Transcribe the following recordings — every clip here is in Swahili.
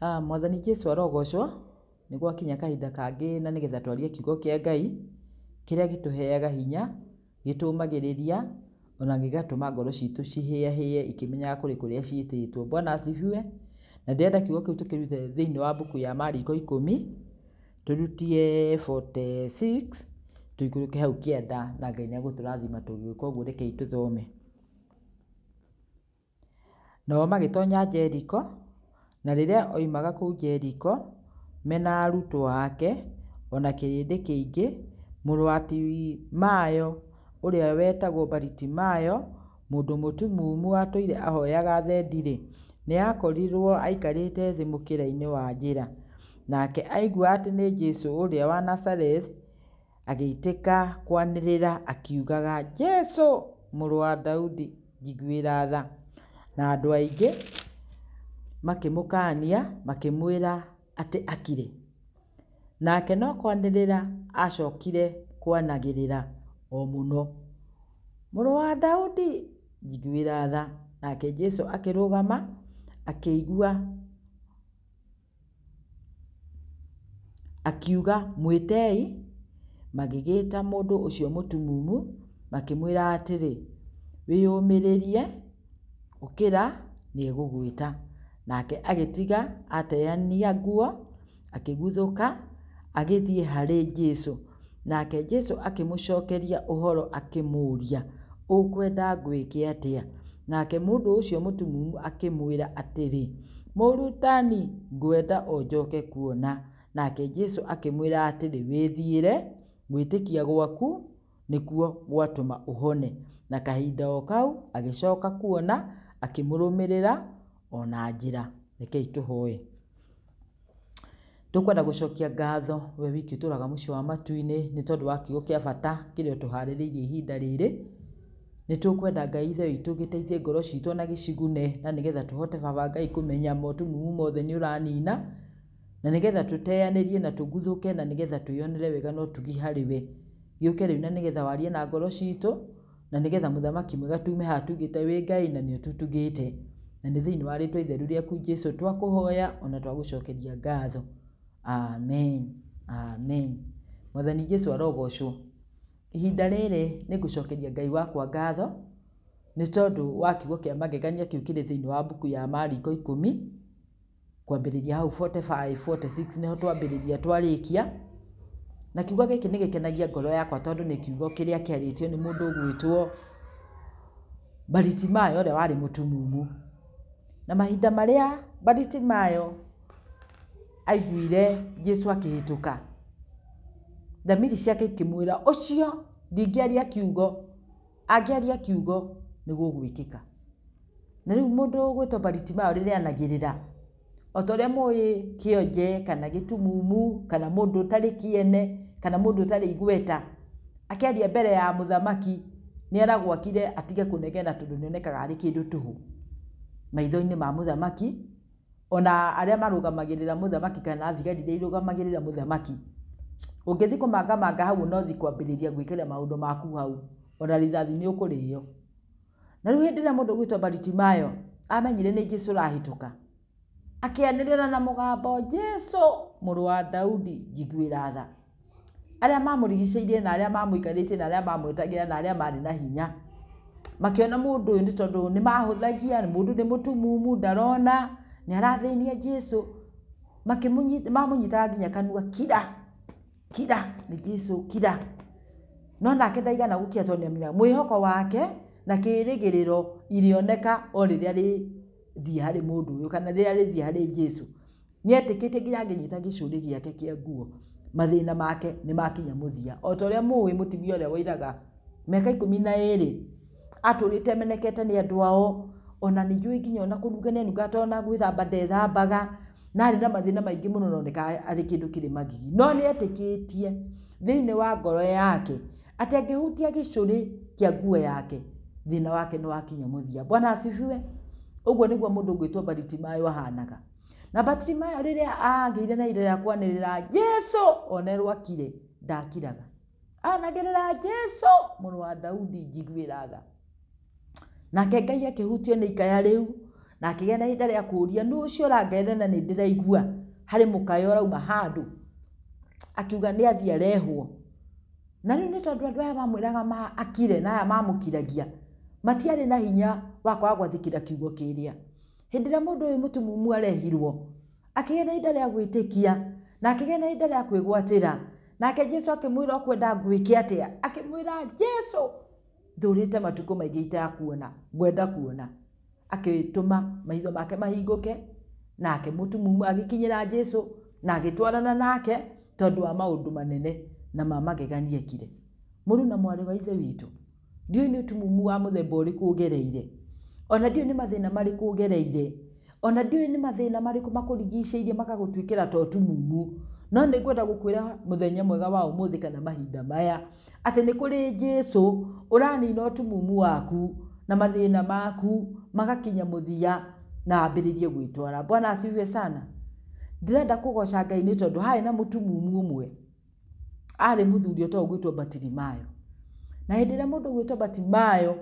ah mwathani Jesu arogocwa nä gwakinya kahinda kangä na nä getha twarie kiugo kĩa ngai kä rä a hinya gä tå magä rä ria ona gä gatå ma ngoro citå cihĩahĩe ikä menyaga kå rä kå rä a citĩ two bwana acibue na ndĩrenda kiugo kä u tå kä rute thä inä wa mbuku ya mariko ikũmi tå rutie tå ikå rå ke hau kĩenda na ngai nä agå tå rathima tå gä ka å guo rekei tå thome nao magä tonya jeriko na rĩrĩa mm. oimaga kũu Jeriko mena arutwo ake ona kĩrĩndĩ kĩingĩ, mũrũati mayo ũrĩa wetagwo Baritimayo, mũndũ mũtumumu watũire ahoyaga thendi-rĩ, akorirwo aikarĩte thĩ mũkĩra-inĩ wa njĩra. Nake aigua atĩ nĩ Jesu ũrĩa wa Nazareth, agĩitĩka kwanĩrĩra akiugaga, Jesu, mũrũ wa Daudi njiguĩra tha." Na andũ aingĩ makimukania makimwira atĩ akire nake no kwanĩrĩra acokire kwanagirira o mũno mũrũ wa daudi jigwira tha nake jesu akirugama akĩigua akiuga mwĩtei magĩgĩta ucio mutumumu makimwira makĩmwĩra atĩrĩ ukira ni nĩegũgwĩta nake agĩtiga ateania nguo akĩguthũka agĩthiĩ harĩ jesu nake Jesũ akĩmũcokeria ũhoro akĩmũũria ũkwenda ngwĩke atĩa nake mũndũ ũcio mũtumumu akĩmwĩra atĩrĩ mũrutani ngwenda onjoke kuona nake Jesũ akĩmwĩra atĩrĩ wĩthiĩre gwĩtĩkia gwaku nĩkuo gwatũma ũhone na kahinda o kau agĩcoka kuona akĩmũrũmĩrĩra ona njira rekei tuhoe tukwenda gucokia ngatho we wiki turaga mucio wa matu-ini ni tondu wa kiugo kia bata kiria utuhaririirie ihinda riri ni tukwenda ngai ithe witå gä teithie ngoro citå na gä na nigetha getha hote baba ngai kå motu motumumu mothe nä å ranina na nigetha getha tå teanä na tå nguthå na nigetha getha twä yonere wega no tugi harä we gä å ke rä u na nigetha getha warie na ngoro citå na nä getha mwega tume haha tugä te wä ngai na nä å na nä thä inä wa rä twa itheru rä aku jesu twakåhoya ona twagå cokeria ngatho amen amen mwathani jesu arogocwo ihinda rĩrĩ nä ngå cokeria ngai wakwa ngatho nä tondå wa kiugo kä a magegania kä u kä rä thä inä wa mbuku ya mariko ikumi kwambä rä ria hau 45 46 nä ho twambä rä ria twarä kia na kiugo gä kä nä gä kenagia ngoro yakwa tondå nä kiugo kä rä a kä arä tio nä må ndå å gwä two baritimayo å rä a warä må tumumu na mahinda maria mayo aiguire jesu akihituka thamiri ciake ikimwira ucio ndingiaria kiugo angiaria kiugo nigugwikika na riu mundu ugwitwo baritimayo rireanagirira ota uria mui kionje kana gitumumu kana mundu utari kiene kana mundu utari igweta akiaria mbere ya muthamaki aragwakire atige kunegena tondu nionekaga ari kindu tuhu maitho-inä ma må ona arĩa marũgamagĩrĩra marå kana thigari iria irũgamagĩrĩra gamagä rä kũmangamanga hau nothi kwambä kwambĩrĩria gwĩkĩra maũndũ maku hau ona rithathi nĩ ũkũrĩo na rĩu hĩndĩ ĩrĩa mũndũ ä rä a baritimayo amenyire nĩ jesu ũrahĩtũka akĩanĩrĩra na mũgambo jesu mũrũ wa daudi njiguĩra tha arĩa mamũrigicĩirie na arĩa mamũikarĩtie na arĩa mamwĩtagĩra na arĩa marĩ na hinya makiona mundu uyu ni tondu ni mahuthagia mundu ni mutumumu darona ni arathĩnia jesu makimunyi mamunyitaga nginya kanua kida kida ni jesu kida no na kida igana gukia tondu niamenya mwihoko wake na kirigiriro irioneka o riria thi hari mundu uyu kana riria thi hari jesu ni etikite nginya nginyita gicuri giake kia nguo mathina make ni makinya muthia o muwi mutibio uria wairaga meka ikumi na iri atũrĩte menekete ni andũ ao ona ni njũĩ nginya ona kũruga nĩ anugaga tondũ ona gwĩthamba ndethambaga na arĩ na mathina maingi muno no nĩ ari kindu kiri magigi no nĩ etĩkĩtie thĩinĩ wa ngoro yake atĩ angĩhutia gicuri kia nguo yake thina wake ni wakinya muthia bwana asifiwe acibiwe ũguo nĩguo mũndũ ũngĩtwo Baritimayo ahanaga na bariti Baritimayo rĩrĩa agĩire na ihinda rĩa kwanĩrĩra Jesu onerwo akire ndakiraga anagĩrĩra Jesu mũrũ wa Daudi njiguĩra nake ngai akihutio ni ikaya riu na akigĩa na ihinda rĩa kũũria nũ ũcio ũrangerera na nĩ hari harĩ mũkayo ũrauma handũ akiuga ni athiĩ rehwo na rĩu ni tondu andũ aya mamwĩraga ma akire na aya mamũkiragia matiari na hinya wa kwaga gwathĩkĩra kiugo kĩrĩa hĩndĩ ĩrĩa mũndũ ũyũ mũtumumu arehirwo akĩgĩa na ihinda rĩa gwitikia na akĩgĩa na ihinda rĩa kwĩgwatĩra nake jesu akimwira ũkwenda ngwĩke atĩa akĩmwĩra jesu ndurite matuko maingĩ kuona ngwenda kuona agĩtũma maitho make mahingũke nake mũtumumu agĩkinyĩra jesu na agĩtwarana nake tondũ wa maũndũ manene na ma mageganiekire muru na mwarĩ wa ithe witũ ndiũĩ nĩ tumumu wa mũthemba ũrĩkũ ũgereire ona ndiũĩ na mathĩna marĩkũ ũgereire ona ndiũĩ nĩ mathĩna marĩkũ makũrigicĩirie magagũtuĩkĩra ta tumumu no nä ngwenda gå kwä ra må thenya mwega wa å må thä kana mahinda maya atä nä kå rä jesu å ranina å tumumu waku na mathä na maku magakinya må na ambä rä rie gwä twara bwana asifiwe sana ndärenda kå goca ngai nä tondå harä na må tumumu å mwe arä må thuri å togå gwä two batirimayo na hä ndä ä rä a må ndå gwä two batimayo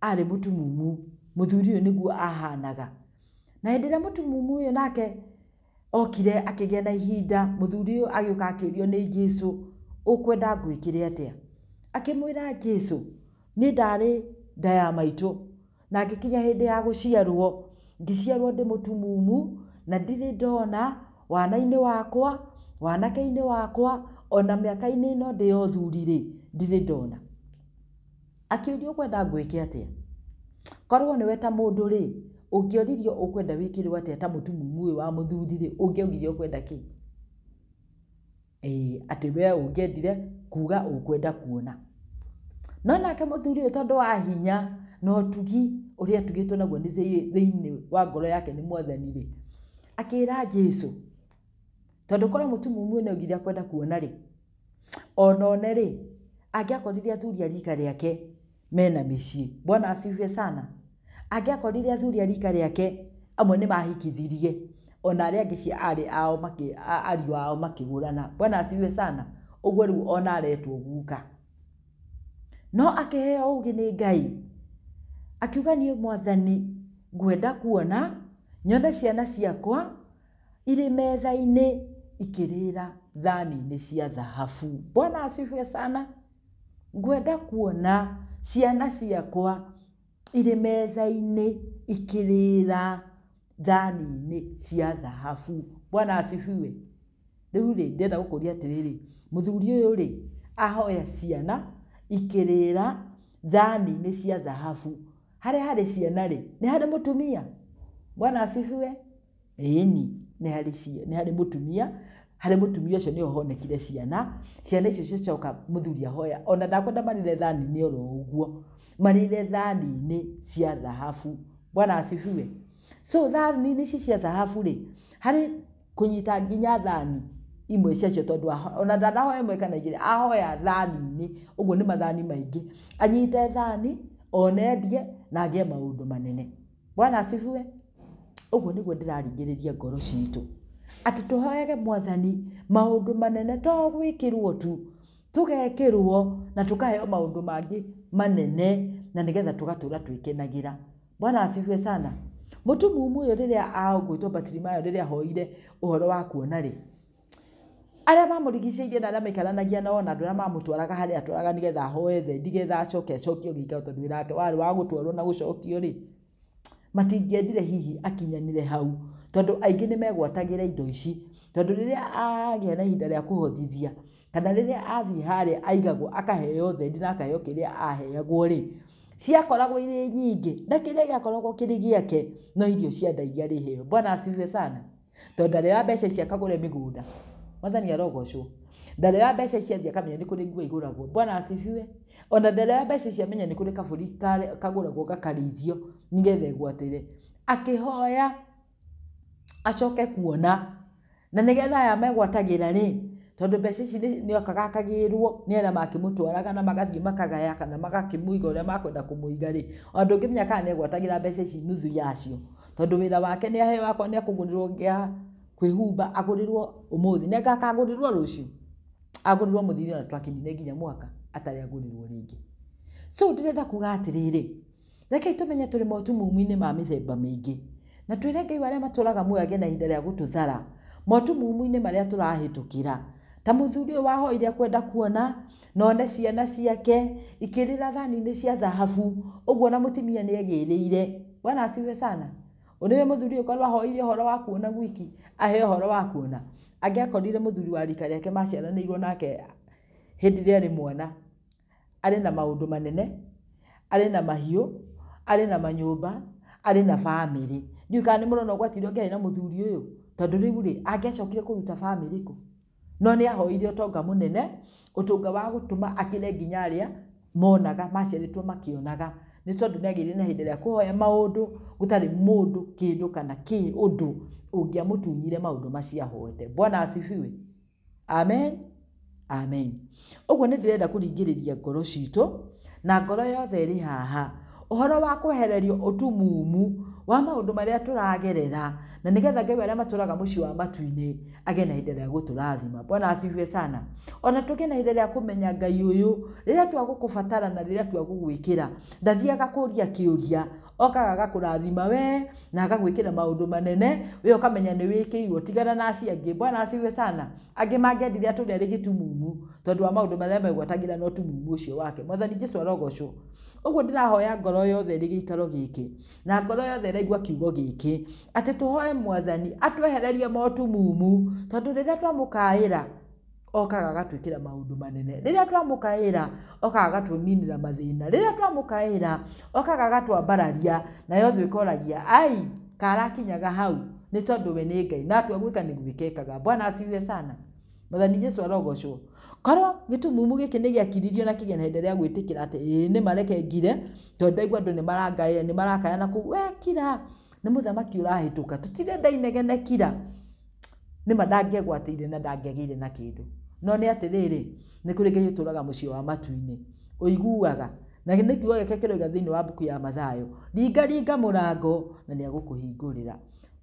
arä må tumumu må thuri å yå nä guo ahanaga na hä ndä ä rä a må tumumu å yå nake okire akigia na ihinda muthuri uyu agiuka akiurio ni Jesu ukwenda ngwikire atia akimwira Jesu ni ndari nda ya maitu na ngikinya hindi ya guciarwo ngiciarwo ndi mutumumu na ndiri ndona wanaini wakwa wanakeini wakwa ona miaka-ini ino ndi ya uthuri ri ndiri ndona akiurio ukwenda ngwike atia korwo ni weta mundu ri ũngĩoririo ukwenda wikirwa atia ta mũtumumu ũyũ wa muthuri ri ũngĩaugire ũkwenda ki ĩĩ atĩ we ũngĩendire kuga ukwenda kuona no nake mũthuri ũyũ tondũ wa hinya na ũtugi ũrĩa atugĩtwo naguo nĩ thĩinĩ wa ngoro yake ni mwathani ri akira jesu tondũ korwo mũtumumu na nĩaugire akwenda kuona ri ona one ri angĩakorire athuri a rika mena mĩciĩ bwana asifie sana angiakorire athuri arika rika rĩake amwe nä mahikithirie ona arĩa angĩ cia arĩ ao makä gå rana makĩgũrana bwana asiwe sana rä u ona aretwo guka no heo akĩheo gä nä ngai akiuga niĩ mwathani ngwenda kuona nyone ciana ciakwa irä metha rä ra thani inä cia thahabu bwana asifiwe sana ngwenda kuona ciana ciakwa irĩ metha-inĩ ikĩrĩra thani-inĩ cia thahabu bwana asifiwe rĩu rĩ ndĩrenda gũkũria muthuri å yå rä ahoya ciana ikĩrĩra thani-inĩ cia thahabu harĩa harä ciana rĩ nĩ harĩ mũtumia bwana asifiwe nä harä må tumia harä må tumia å cio nä ohonekire ciana ciana icio cicoka thuri ahoya ona ndakwenda marĩre thani-inĩ oro ũguo marire thani-inĩ cia thahabu bwana asifiwe so thani-inĩ ici cia thahabu rĩ harĩ kũnyita nginya thani imwe ciacio tondu ona ndanahoya ĩmwe kana igĩrĩ ahoya thani-inĩ ũguo nĩ mathani maingĩ anyite thani one ndie na agĩe maũndũ manene bwana asifiwe ũguo nĩguo ndĩraringĩrĩria ngoro citũ atĩ tũhoyage mwathani maũndũ manene to gwĩkĩrwo tu tũgekĩrwo na tũkaheo maũndũ mangĩ manene na nigetha tugatura twikenagira bwana asifwe sana mutumumu uyu riria agwitwo Bartimayo riria hoire uhoro wa kuona ri aria mamurigicĩirie na aria maikaranagia nao na andå arĩa mamũtwaraga harĩa atwaraga nĩgetha hoe the nĩgetha acoke acokio gĩikaro tondũ wĩra wake warĩ wa gũtwarwo na gũcokio rĩ matingĩendire hihi akinyanire hau tondũ aingĩ nĩ megwatagĩra indo ici tondå rä rä a agä a na ihinda rä a kå hothithia kana rä rä a athiä harä aigagwo akaheo thendi na akaheo kä rä a aheagwo rä ciakoragwo irä nyingä na kä rä a gäakoragwo kä rä gäake no irio cia ndairia rä heo bwana asifiwe sana tondå ndarä wa mbeca ciakagå re mä gunda mwathani arogocwo ndarä wa mbeca ciathiä akamenya nä kå rä nguo igåragwo bwana acibiwe ona ndarä wa mbeca ciamenya nä kå rä kaburi kagåragwo gakarĩithio nĩgetha ĩgwatĩre akĩhoya acoke kuona na nigetha aya megwatagĩra rĩ tondå mbeca ici nä okagakagä rwo nä ena makä twaraga na magathiä makagaya kana magakĩ mũiga å rä a makwenda kå må iga rä ona ndå ngä menya kana nä egwatagä ra mbeca ici nuthu yacio tondå wä ra wake nä ahe akorwo nä akågå rä rwo gä kwä humba agå rä rwo å må thä nagakagå rä rwo rå ciå agå rä rwo må thithio na twakinyire nginya mwaka atarä agå rä rwo rĩngĩ so ndä renda kuga atä rä rä rekei tå menye tå rä motu mumu-inä ma mä themba mä ingä na twä re ngai arä a matå raga muoyagä na ihinda rä a gå tå thara motumumu-inĩ marĩa tũrahĩtũkĩra ta mũthuri ũyũ wahoire kwenda kuona na one ciana ciake ikĩrĩra thani-inĩ cia thahabu ũguo ona mũtumia nĩ egĩrĩire. wana asiwe sana. Ũniũĩ mũthuri ũyũ korwo ahoire ũhoro wa kuona gwiki ahe ũhoro wa kuona. Angĩakorire mũthuri wa rika rĩake maciaranĩirwo nake hĩndĩ ĩrĩa arĩ mwana, arĩ na maũndũ manene, arĩ na mahiũ, arĩ na manyũmba, arĩ na bamĩrĩ. Ndiũĩ kana nĩ mũrona ũgwati ũrĩa ũngĩaĩ na mũthuri ũyũ tondu riu ri angiacokire ruta bamä ku no nä ahoire å tonga må nene å nga wa gå tå ma akä nginya arä a monaga maciarĩtwo makĩonaga nä tondå nä agä na hä rä kå hoya maå ndå gå tarä må ndå kä ndå kana kä å ndå å ngä amå tunyire maå ndå maciahoete bwana acibiwe amen amen å guo nä ndä renda kå ringä rä ria ngoro citå na ngoro yothe rä haha uhoro wa kwehererio utumumu wa maundu maria turagerera na nigetha ngai aria maturaga muci wa matu age na ihinda ria guturathima bwana asifiwe sana ona tuge na ihinda ria kumenya ngai uyu riria twagukubatara na riria twagugwikira ndathiaga kuria kiuria okaga agakũrathima we na agagwĩkĩra maũndũ manene we wä kä iwo tigana na acio angĩ bwana aciwe sana rä a rä gä tumumu tondå wa maũndũ marĩa megwatagĩra no tumumu ũcio wake mwathani jesũ arogocwo ũguo ndĩrahoya ngoro yothe ĩrĩ gĩikaro gĩkĩ na ngoro yothe ĩraigua kiugo atä tå hoe mwathani atwehererie motumumu tondũ rĩrĩa twamũkaĩra okaga agatwikira maudu manene riria twamukaira okaga agatwininira mathina riria twamukaira okaga agatwambararia nayo thu ikoragia ai karakinyaga hau ni tondu we ni ngai na atua gwä ka nä bwana asiwe sana mwathani jesu arogocwo korwo gätumumu gä kä nä gä akiririo na kigena hä ndä gwitikira rä a ni mareke ngire ra atä ä ni marekengire tondå ndaigua andå nä marakayana kå u we kira nä må thamaki å ndainegene kira nä ma ndangäegwatä na ndangäagä na kindu no nä atä rä rä nä kå rä ngä tå raga må ciä wa matu-inä å iguaga na nä kiugo gä ke kä roiga thä inä wa mbuku ya mathayo ringa ringa må rango na nä agå kå hingå rä ra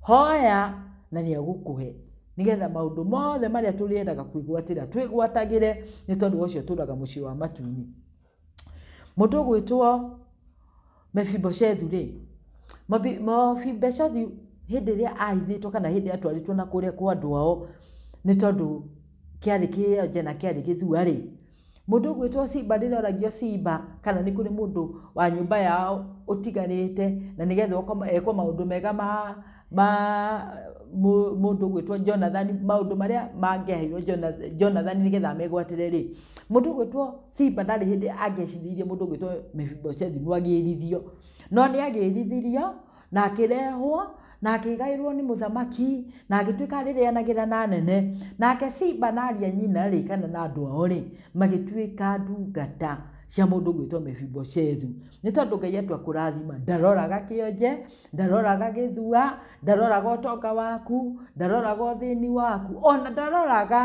hoya na nä agå kå he nigetha maundu mothe maria turiendaga kwigwatira twigwatagire ni tondu ucio turaga mucii wa matu-ini mundu ugwitwo mefiboshethu ri mefiboshethu hindi iria ahithitwo kana hindi atwaritwo na kuria kwa andu ao ni tondu kĩarĩ kĩenja na kĩarĩ gĩthua rĩ mũndũ ũgwĩtwo simba ndĩroragio simba kana rä må ndå wa mba yao te na getha ekwo ndå mega ma ma mũndũ ũgwĩtwo Jonathan maũndũ marĩa mangĩaheirwo Jonathan nĩgetha megwatĩre ndarä hä ndä simba må ndå gwä two ũgwĩtwo Mefiboshethu agä rithio no agä rithirio na rehwo na akigairwo ni muthamaki na agituika aririanagira na nene nake simba na aria nyina ri kana na andu ao ri magituika ndungata cia mundu gwitwo mefibocethu ni tondu ngai atwakurathima ndaroraga kionje ndaroraga githua ndaroraga utonga waku ndaroraga uthini waku ona ndaroraga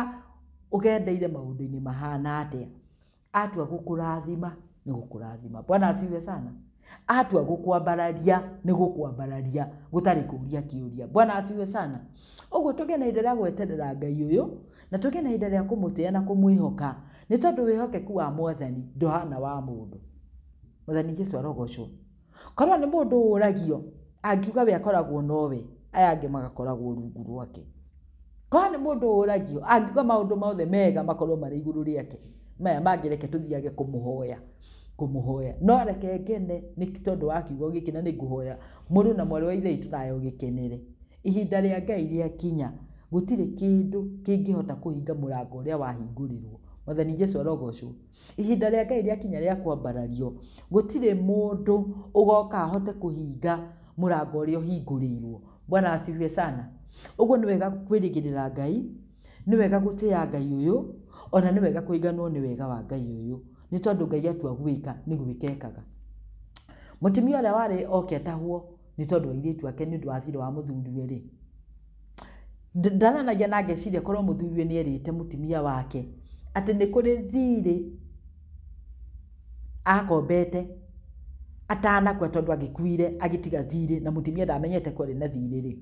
ugendeire maundu-ini mahana atia atua gukurathima ni gukurathima bwana asiwe sana atua gukwambararia ni gukwambararia gutari kuria kiuria bwana afiwe sana uguo tuge na ihinda rĩa gweterera ngai uyu na tuge na ihinda rĩa kumutia na kumwihoka ni tondu wihokeku wa mwathani nduhana wa mundu mwathani jesu arogocwo korwo ni mundu uragio angiuga we akoragwo nowe aya angĩ magakoragwo rungu rwake korwo nĩ mũndũ ũragio angiuga maũndũ mothe mega makorwo marĩ igũrũ rĩake maya mangĩ reke tũthiage kũmũhoya kumuhoya no reke ngene ni tondu wa kiugo giki na ninguhoya mundu na mwarĩ wa ithe itu nayo gikenere ihinda rĩa ngai rĩakinya gũtirĩ kĩndũ kĩngĩhota kũhinga mũrango ũrĩa wahingũrirwo mwathani jesu arogocwo ihinda rĩa ngai rĩakinya rĩa kwambarario gutire mũndũ ugoka ahote kuhinga murango ũrĩa ũhingũrĩirwo bwana asifiwe sana ũguo ni wega kwĩrĩgĩrĩra ngai ni wega gũtĩya ngai ũyũ ona ni wega kũiganwo ni wega wa ngai ũyũ nä tondå ngai atua gwä nä gwä mutumia å rä a warä oke tahuo nä tondå wa irä tu ake nä å ndå wa thirä wa må thuriwe rä ndananagia na ngeciria korwo må thuriwe nä erä te må tumia wake atä nä kå rä thirä akombete atanakwe tondå agä kuire agä tiga thirä na må tumia ndamenyete kwarä na thirä rä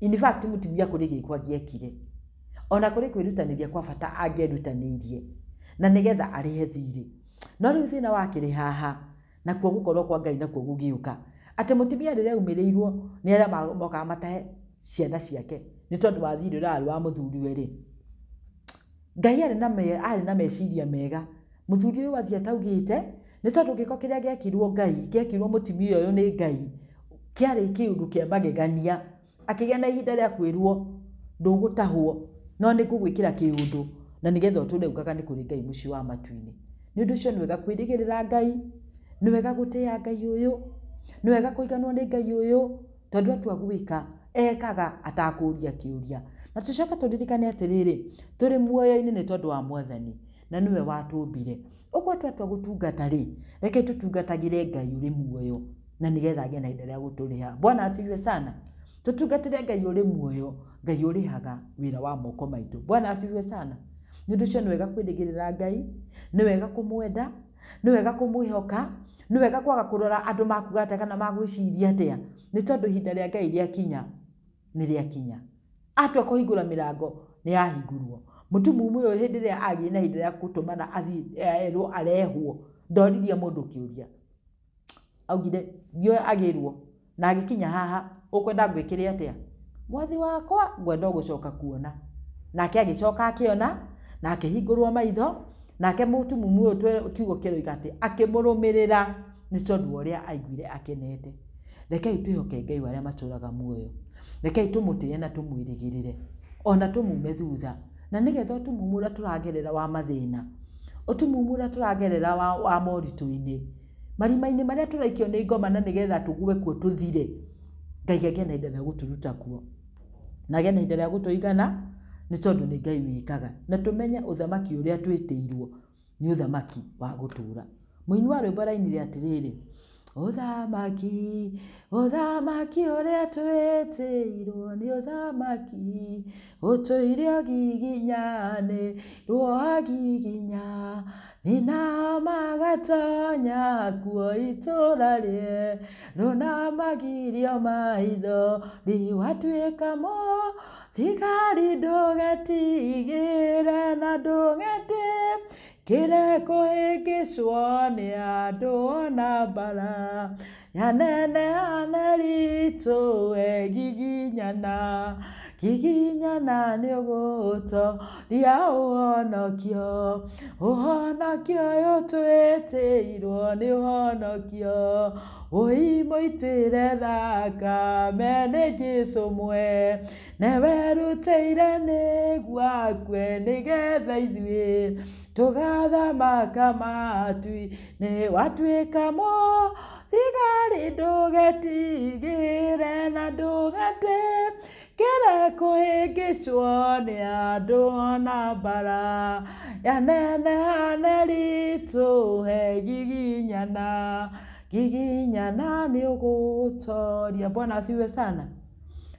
in fact må tumia kå rä gä kwa angäekire ona kå rä kwä rutanä ria kwa bata angäerutanä irie na nigetha arihe thiri no rä u thä na wakĩrĩ haha nakuo gũkorwo kwa ngai na nakuo gugiuka ate mũtumia rĩrĩa aumĩrĩirwo ni arĩa moka matahe ciana ciake ni tondu wa thiri ra arĩ wa we ri ngai ari na, me, ari na meciria mega mũthuri ũyũ athiĩ taugite ni tondu gĩko kiria gĩekirwo ngai gĩekirwo mũtumia ũyũ ni ngai kĩarĩ kĩũndũ kĩa magegania akĩgĩa na ihinda ria kwĩrwo ndugutahwo no ni kugwikira kiundu na nigetha uture ugaga ni kuri ngai muci wa matuini ni undu ucio ni wega kwirigirira ngai ni wega gutia ngai uyu ni wega kuiganwo ni ngai uyu tondu atua gwika ekaga atakuria kiuria na tucoke turirikane atiriri turi muoyo-ini ni tondu wa mwathani na niwe watumbire uguo twatua gutungata ri reke tutungatagire ngai uri muoyo na nigetha agie na ihinda ria guturiha bwana asifiwe sana tutungatire ngai uri muoyo ngai urihaga wira wa moko maitu bwana asifiwe sana nä å ndå cio nä wega kwä ngai nä wega kå mwenda nä wega kå mwä nä wega kwaga kå rora andå makuga kana magwä ciria atä a nä tondå ihinda rä a ngai rä kinya nä rä kinya atua kå hingå ra mä rango nä yahingurwo må tumumu å yå hä ndä rä a agä na hä rä a gå tå mana erwo arehwo ndoririe må ndå kä å ria augire thiå agä rwo na agä kinya haha å kwenda ngwä kä re atä a mwathi wakwa ngwenda gå coka kuona nake agä coka akä ona na akĩhingũrwo maitho nake mũtumumu ũyũ kiugo kĩroiga atĩ akĩmũrũmĩrĩra nĩ tondũ wa ũrĩa aiguire akenete rekei twĩhoke ngai wa arĩa matũũraga muoyo rekei tũmũtĩye na tũmwĩrĩgĩrĩre ona tũmume thutha na nĩgetha ũtumumu ũrĩa tũragerera wa mathĩna ũtumumu ũrĩa tũragerera wa, wa moritũ-inĩ marima-inĩ marĩa tũraikio nĩ ngoma na nĩgetha tũgue kuo tũthire ngai agĩe na ihinda rĩa gũtũruta kuo na agĩe na ihinda rĩa gũtũigana nä tondå nä ngai wä kaga na tå menye å thamaki å rä a twä tä irwo nä å thamaki wa gå tå ra må ini wa rwä mbo rä atä rä rä uthamaki uthamaki uria twitiirwo ni uthamaki utuire ogiginyani rwoagiginya thina magatonya kuo itũra rie rũnamagirio maitho riwatuĩka mo thigari ndũgetigĩre na ndũgeti kireko hĩngĩcwo nĩ andũ ona mbara yanenehane ritũ egiginyana giginyana giginyana nĩ ũgũtwo ria ũhonokio ũhonokio ũyũ twĩtĩirwo nĩ ũhonokio ũimũitĩre thakame nĩ jesũ mwe nĩwerutĩire nĩguo akue nĩgetha ithuĩ tũgathamaga matui nĩ watuĩka mũthigari ndũgetigĩre na ndũgate kĩra kũhĩngĩcwo nĩ andũ ona mbara yanenehane ritũ he giginyana giginyana nĩ ũgũtoria bwana asiwe sana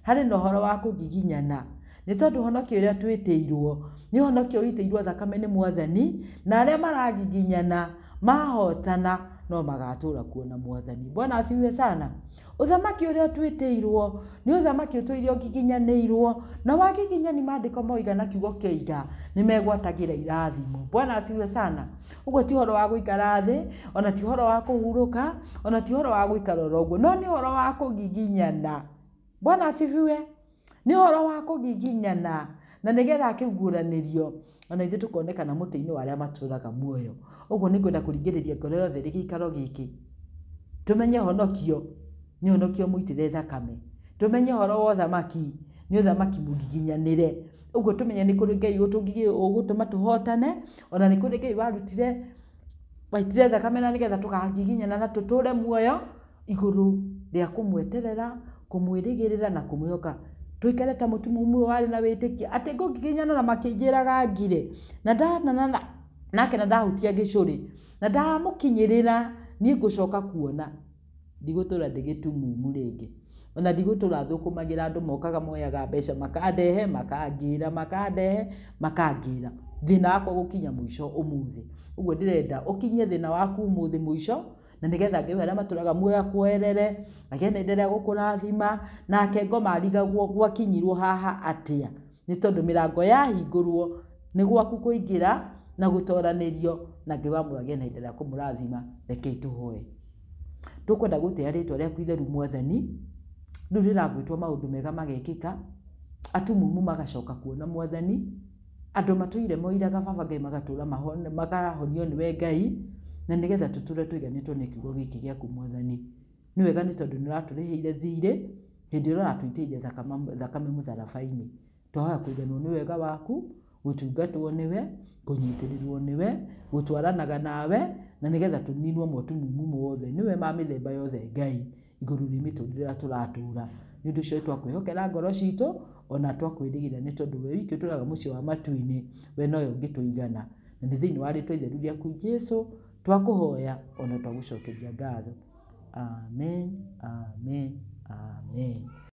harĩ na ũhoro wa kũgiginyana nä tondå honokio å rä a twä tä irwo nä honokio å itä irwo thakame nä mwathani na arä a maragiginyana mahotana no magatå ra kuona mwathani bwana asiwe sana uthamaki uria twitiirwo ni uthamaki utwirie ungiginyanirwo na wagiginyani maandiko moigana kiugo kiiga ni megwatagira irathimo bwana asiwe sana uguo ti horo wa guikara thi ona ti horo wa kuhuruka ona ti horo wa guikara oroguo no ni horo wa kugiginyana bwana asifiwe nä horo wa kå nginginyana na nä getha akä guåranärio ona ithuä tå konekana må tä-inä wa arä a matå raga muoyo å guo nä ngwenda kå ringä rä ria ngoro yothe rä gä ikaro gä kä tå menye honokio nä honokio må itä re thakame tå menye horo wa thamaki nä å thamaki må ngiginyanä re å guo tå menye nä kå rä ngai å gå tå ma tå hotane ona nä kå rä ngai warutire waitire thakame na nä getha tå kangiginyana na tå tå re muoyo igå rå rä a kå mweterera kå mwä rä gä rä ra na kå mwä hoka nduikare ta mutu mumwe wari na witikia ati ngũngiginyana na makinjiraga ngire na na nake na ndahutia ngicuri na ndamukinyirira nie ngucoka kuona ndigũtũra ndĩgĩtumumu rĩngĩ ona ndigũtũra thũkũmagĩra andũ mokaga moyaga mbeca makandehe makangĩra makandehe makangĩra thĩna wakwa gũkinya mũico ũmũthĩ ũguo ndĩrenda ũkinye thĩna waku ũmũthĩ muisho na nigetha ngai aria maturaga muoyo kwerere na agenda endelea gukurathima nake ngoma arigagwo gwakinyirwo haha atia nä tondå mä rango yahingårwo nä gwaku kå ingä ra na gå toranärio na ngä wamwe agä na indera kå må rathima rekei tå hoe tå kwenda gå tä a two rä aku itheru mwathani rä u rä ragwä two maå ndå mega magekä ka atumumu magacoka kuona mwathani andå matå ire moiraga baba ngai magatå ra makahonio nä we ngai na nigetha tuture tuiganitwo ni kiugo giki giaku kumwathani ni wega ni tondu ni uratureheire thiire hindi ria uratuiteire thakame mutharabaini twahoya kuiganwo ni wega waku gutungatwo niwe kunyitirirwo niwe gutwaranaga nawe na nigetha tuninwo motumumu mothe niwe ma mithemba yothe ngai iguru ri miturire turatura ni å ndå å cio twakwä ngoro citå ona twakwä ni tondu we wiki å tå wa matuini we noyo å igana na nä thä inä wa rä twa itheru rĩaku jesu twakuhoya ono twagũcokeria ngatho amen amen amen